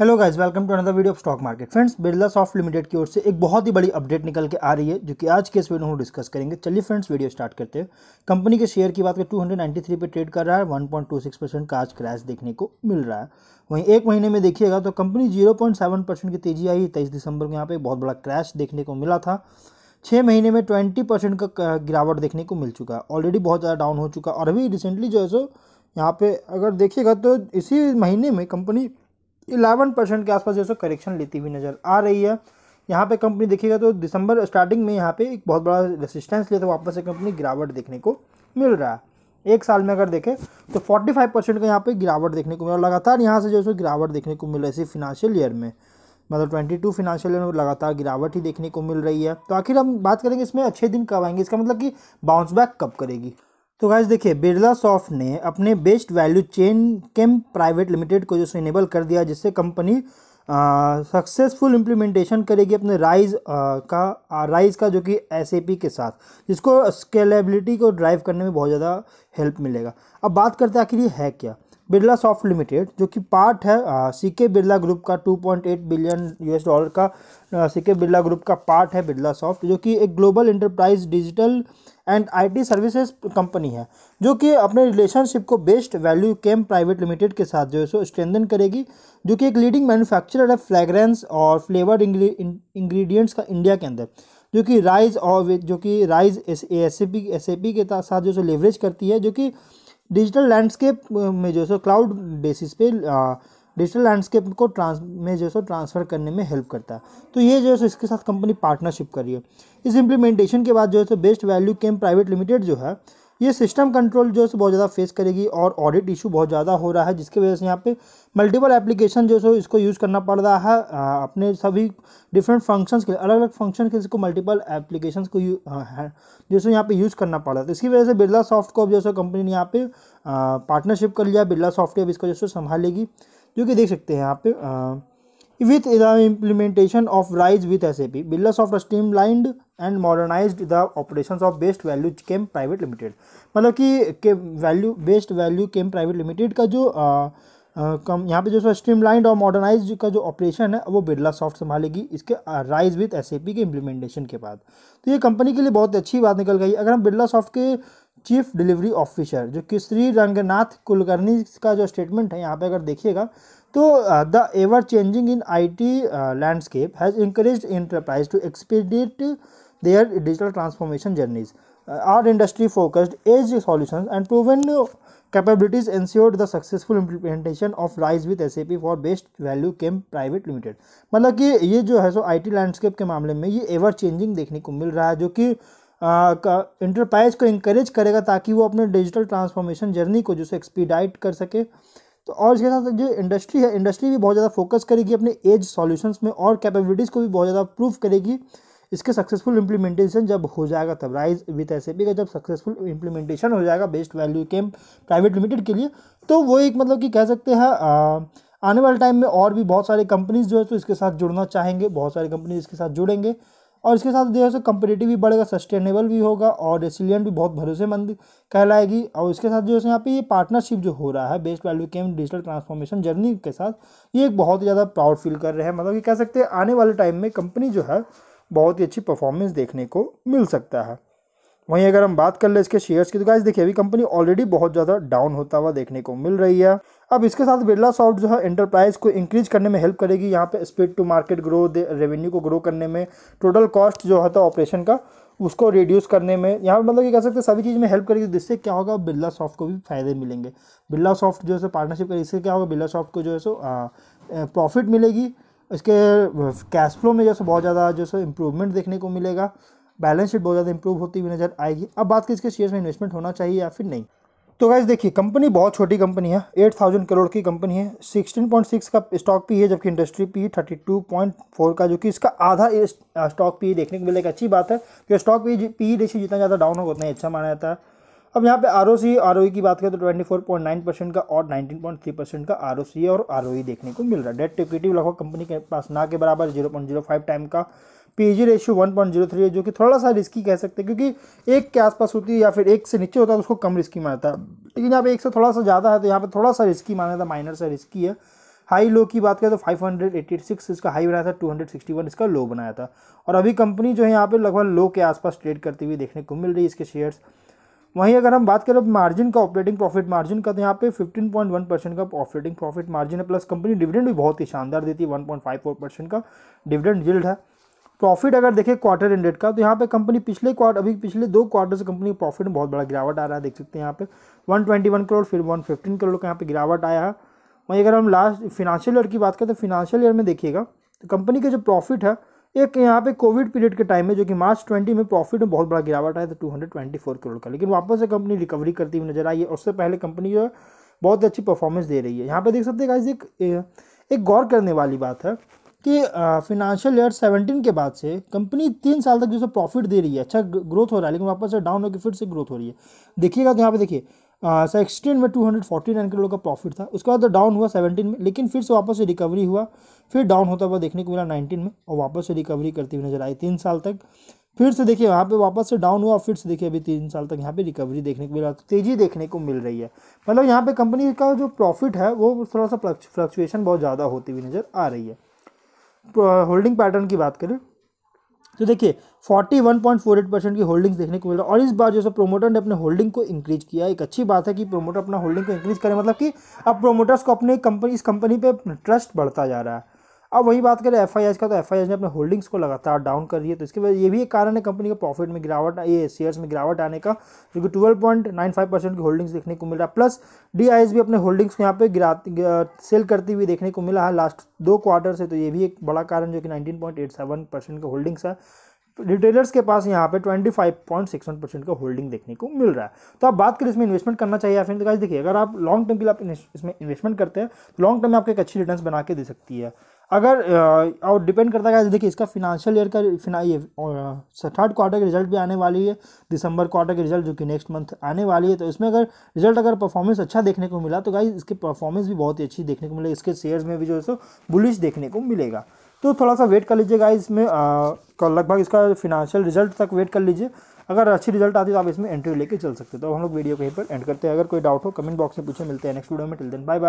hello guys welcome to another video of stock market friends Birlasoft limited की ओर से एक बहुत ही बड़ी अपडेट निकल के आ रही है जो कि आज के इस वीडियो में डिस्कस करेंगे चलिए फ्रेंड्स वीडियो स्टार्ट करते हैं कंपनी के शेयर की बात करें 293 पे ट्रेड कर रहा है 1.26 परसेंट का आज क्रैश देखने को मिल रहा है वहीं एक महीने में देखिएगा तो कंपनी जीरो की तेजी आई तेईस दिसंबर को यहाँ पर बहुत बड़ा क्रैश देखने को मिला था छः महीने में ट्वेंटी परसेंट का गिरावट देखने को मिल चुका है ऑलरेडी बहुत ज़्यादा डाउन हो चुका और अभी रिसेंटली जो है सो यहाँ पर अगर देखिएगा तो इसी महीने में कंपनी इलेवन परसेंट के आसपास जो है करेक्शन लेती हुई नज़र आ रही है यहाँ पे कंपनी देखिएगा तो दिसंबर स्टार्टिंग में यहाँ पे एक बहुत बड़ा रेसिस्टेंस लिया था वापस से कंपनी गिरावट देखने को मिल रहा है एक साल में अगर देखें तो फोर्टी फाइव परसेंट का यहाँ पर गिरावट देखने को मिला लगातार यहाँ से जो है गिरावट देखने को मिल रही है फिनेंशियल ईयर में मतलब ट्वेंटी टू फिनांशियल ईयर में लगातार गिरावट ही देखने को मिल रही है तो आखिर हम बात करेंगे इसमें अच्छे दिन कब आएंगे इसका मतलब कि बाउंस बैक कब करेगी तो गाइज देखिए बिरला सॉफ्ट ने अपने best value chain chem private limited को जो सो इनेबल कर दिया जिससे कंपनी सक्सेसफुल इम्प्लीमेंटेशन करेगी अपने राइज का राइज का जो कि एस के साथ जिसको स्केलेबिलिटी को ड्राइव करने में बहुत ज़्यादा हेल्प मिलेगा अब बात करते हैं आखिर ये है क्या बिरला सॉफ्ट लिमिटेड जो कि पार्ट है सी के बिरला ग्रुप का 2.8 बिलियन यूएस डॉलर का सी के बिरला ग्रुप का पार्ट है बिरला सॉफ्ट जो कि एक global enterprise digital and IT services company है जो कि अपने रिलेशनशिप को best value chem private limited के साथ जो है सो स्ट्रेंदन करेगी जो कि एक लीडिंग मैन्युफैक्चरर है फ्लेग्रेंस और फ्लेवर्ड इंग्रेडिएंट्स का इंडिया के अंदर जो कि राइज और जो कि राइज एस एस पी के साथ जो सो लेवरेज करती है जो कि डिजिटल लैंडस्केप में जो सो क्लाउड बेसिस पे डिजिटल लैंडस्केप को ट्रांस में जो है ट्रांसफ़र करने में हेल्प करता है तो ये जो है इसके साथ कंपनी पार्टनरशिप कर रही है इस इम्प्लीमेंटेशन के बाद जो है best value chem private limited जो है ये सिस्टम कंट्रोल जो है बहुत ज़्यादा फेस करेगी और ऑडिट इशू बहुत ज़्यादा हो रहा है जिसकी वजह से यहाँ पे मल्टीपल एप्लीकेशन जो है इसको यूज़ करना पड़ रहा है अपने सभी डिफरेंट फंक्शंस के अलग अलग फंक्शन के इसको मल्टीपल एप्लीकेशन को जो है यहाँ पे यूज़ करना पड़ रहा है तो इसकी वजह से बिरला सॉफ्ट को अब जो है कंपनी ने यहाँ पे पार्टनरशिप कर लिया बिरला सॉफ्ट अब इसको जो है संभालेगी जो कि देख सकते हैं आप with the implementation of rise with S A P builders of the streamlined and modernise the operation of best value chem private limited मतलब कि value best value chem private limited का जो कम यहाँ पे जो है स्ट्रीमलाइंड और modernise का जो ऑपरेशन है वो बिरला सॉफ्ट संभालेगी इसके राइज विथ एस के इम्प्लीमेंटेशन के बाद तो ये कंपनी के लिए बहुत अच्छी बात निकल गई अगर हम बिरला सॉफ्ट के चीफ डिलीवरी ऑफिसर जो कि श्री रंगनाथ कुलकर्णी का जो स्टेटमेंट है यहाँ पे अगर देखिएगा तो the ever changing in IT landscape has encourage enterprise to expedite their digital transformation journeys are industry focused edge solutions and proven capabilities ensured the successful implementation of rise with S A P for best value chem private limited मतलब कि ये जो है सो I T landscape के मामले में ये ever changing देखने को मिल रहा है जो कि इंटरप्राइज को इंकरेज करेगा ताकि वो अपने डिजिटल ट्रांसफॉर्मेशन जर्नी को जो है एक्सपीडाइट कर सके तो और इसके साथ जो इंडस्ट्री है इंडस्ट्री भी बहुत ज़्यादा फोकस करेगी अपने एज सॉल्यूशंस में और कैपेबिलिटीज़ को भी बहुत ज़्यादा प्रूव करेगी इसके सक्सेसफुल इंप्लीमेंटेशन जब हो जाएगा तब राइज विथ एस का जब सक्सेसफुल इंप्लीमेंटेशन हो जाएगा बेस्ट वैल्यू के प्राइवेट लिमिटेड के लिए तो वो एक मतलब कि कह सकते हैं आने वाले टाइम में और भी बहुत सारे कंपनीज जो है तो इसके साथ जुड़ना चाहेंगे बहुत सारे कंपनीज इसके साथ जुड़ेंगे और इसके साथ जो है सो कंपटेटिव भी बढ़ेगा सस्टेनेबल भी होगा और रेसिलियंट भी बहुत भरोसेमंद कहलाएगी और इसके साथ जो है यहाँ पे ये पार्टनरशिप जो हो रहा है best value chem digital transformation journey के साथ ये एक बहुत ही ज़्यादा प्राउड फील कर रहे हैं मतलब कि कह सकते हैं आने वाले टाइम में कंपनी जो है बहुत ही अच्छी परफॉर्मेंस देखने को मिल सकता है वहीं अगर हम बात कर ले इसके शेयर्स की तो गाइस देखिए अभी कंपनी ऑलरेडी बहुत ज़्यादा डाउन होता हुआ देखने को मिल रही है अब इसके साथ बिरला सॉफ्ट जो है एंटरप्राइज को इंक्रीज करने में हेल्प करेगी यहाँ पे speed to market grow revenue को ग्रो करने में टोटल कॉस्ट जो है ऑपरेशन तो का उसको रिड्यूस करने में यहाँ पर मतलब ये कह सकते हैं सभी चीज़ में हेल्प करेगी जिससे तो क्या होगा बिरला सॉफ्ट को भी फायदे मिलेंगे बिरला सॉफ्ट जो है पार्टनरशिप करेगी इससे क्या होगा बिरला सॉफ्ट को जो है सो प्रॉफिट मिलेगी इसके कैश फ्लो में जैसे बहुत ज़्यादा जैसे इम्प्रूवमेंट देखने को मिलेगा बैलेंस शीट बहुत ज़्यादा इंप्रूव होती हुई नजर आएगी अब बात की इसके शेयर्स में इन्वेस्टमेंट होना चाहिए या फिर नहीं तो गैस देखिए कंपनी बहुत छोटी कंपनी है एट थाउजेंड करोड़ की कंपनी है सिक्सटीन पॉइंट सिक्स का स्टॉक पी है जबकि industry P thirty two point four का जो कि इसका आधा स्टॉक पी देखने को मिलेगा अच्छी बात है कि स्टॉक पी पी रेशियो जितना ज़्यादा डाउन होगा उतना अच्छा माना जाता है अब यहाँ पे are O C R O की बात करें तो twenty four point nine percent का और नाइनटीन पॉइंट थ्री परसेंट का आर ओ सी और आर ओ e देखने को मिल रहा है डेट टिक्विटी लगभग कंपनी के पास ना के बराबर zero point zero five time का P G ratio one point zero three है जो कि थोड़ा सा रिस्की कह सकते हैं क्योंकि एक के आसपास होती है या फिर एक से नीचे होता है तो उसको कम रिस्की मानता है लेकिन यहाँ पे एक से थोड़ा सा ज़्यादा है तो यहाँ पे थोड़ा सा रिस्की माना था माइनर सा रिस्की है हाई लो की बात करें तो फाइव हंड्रेड एट्टी सिक्स इसका हाई बनाया था टू हंड्रेड सिक्सटी वन इसका लो बनाया था और अभी कंपनी जो है यहाँ पे लगभग लो के आसपास ट्रेड करती हुई देखने को मिल रही है इसके शेयर्स वहीं अगर हम बात करें मार्जिन का ऑपरेटिंग प्रॉफिट मार्जिन का तो यहाँ पे 15.1 परसेंट का ऑपरेटिंग प्रॉफिट मार्जिन है प्लस कंपनी डिविडेंड भी बहुत ही शानदार देती है 1.54 परसेंट का डिविडेंड यील्ड है प्रॉफिट अगर देखें क्वार्टर एंडेड का तो यहाँ पे कंपनी पिछले क्वार्टर अभी पिछले दो क्वार्टर से कंपनी प्रॉफिट में बहुत बड़ा गिरावट आ रहा है देख सकते हैं यहाँ पे वन करोड़ फिर वन करोड़ का यहाँ पर गिरावट आया है वहीं अगर हम लास्ट फिनेंशियल ईयर की बात करें तो फिनांशियल ईयर में देखिएगा तो कंपनी का जो प्रॉफिट है एक यहाँ पे कोविड पीरियड के टाइम में जो कि मार्च 20 में प्रॉफिट में बहुत बड़ा गिरावट आया था 224 करोड़ का लेकिन वापस से कंपनी रिकवरी करती हुई नजर आई है उससे पहले कंपनी जो है बहुत अच्छी परफॉर्मेंस दे रही है यहाँ पे देख सकते हैं एक एक गौर करने वाली बात है कि फिनेंशियल ईयर सेवनटीन के बाद से कंपनी तीन साल तक जो प्रॉफिट दे रही है अच्छा ग्रोथ हो रहा है लेकिन वापस से डाउन होकर फिर से ग्रोथ हो रही है देखिएगा तो यहाँ पे देखिए सिक्सटीन में two hundred forty nine crore का प्रॉफिट था उसके बाद डाउन तो हुआ सेवेंटीन में लेकिन फिर से वापस से रिकवरी हुआ फिर डाउन होता हुआ देखने को मिला नाइनटीन में और वापस से रिकवरी करती हुई नजर आई तीन साल तक फिर से देखिए यहाँ पे वापस से डाउन हुआ फिर से देखिए अभी तीन साल तक यहाँ पे रिकवरी देखने को मिला तो तेज़ी देखने को मिल रही है मतलब यहाँ पे कंपनी का जो प्रॉफिट है वो थोड़ा सा फ्लक्चुएशन बहुत ज़्यादा होती हुई नज़र आ रही है होल्डिंग पैटर्न की बात करें तो देखिए 41.48 परसेंट की होल्डिंग्स देखने को मिल रहा है और इस बार जो है प्रोमोटर ने अपने होल्डिंग को इंक्रीज किया एक अच्छी बात है कि प्रोमोटर अपना होल्डिंग को इंक्रीज करें मतलब कि अब प्रोमोटर्स को अपने कंपनी इस कंपनी पर ट्रस्ट बढ़ता जा रहा है अब वही बात करें एफ का तो एफ ने अपने होल्डिंग्स को लगातार डाउन कर दिया तो इसके वजह ये भी एक कारण है कंपनी के प्रॉफिट में गिरावट ये शेयर्स में गिरावट आने का जो कि twelve point nine five percent की होल्डिंग्स देखने को मिल रहा है प्लस डी भी अपने होल्डिंग्स को यहाँ पे गिरा सेल करती हुई देखने को मिला है लास्ट दो क्वार्टर से तो ये भी एक बड़ा कारण जो कि nineteen point eight seven percent का होल्डिंग्स है रिटेलर्स के पास यहाँ पे 25.61 परसेंट का होल्डिंग देखने को मिल रहा है तो आप बात करें इसमें इन्वेस्टमेंट करना चाहिए या फिर देखिए अगर आप लॉन्ग टर्म के लिए आप इसमें इन्वेस्टमेंट करते हैं तो लॉन्ग टर्म में आपको एक अच्छी रिटर्न बना के दे सकती है अगर और डिपेंड करता है देखिए इसका फिनेंशियल ईयर का फिना ये थर्ड क्वार्टर के रिजल्ट भी आने वाली है दिसंबर क्वार्टर के रिजल्ट जो कि नेक्स्ट मंथ आने वाली है तो इसमें अगर रिजल्ट अगर परफॉर्मेंस अच्छा देखने को मिला तो गाइज इसकी परफॉर्मेंस भी बहुत ही अच्छी देखने को मिलेगी इसके शेयर्स में भी जो है सो बुलिश देखने को मिलेगा तो थोड़ा सा वेट कर लीजिएगा इसमें लगभग इसका फिनेंशियल रिजल्ट तक वेट कर लीजिए अगर अच्छी रिजल्ट आती है तो आप इसमें एंट्री लेके चल सकते हो तो हम लोग वीडियो को यहीं पर एंड करते हैं अगर कोई डाउट हो कमेंट बॉक्स में पूछे मिलते हैं नेक्स्ट वीडियो में टिल देन बाय बाय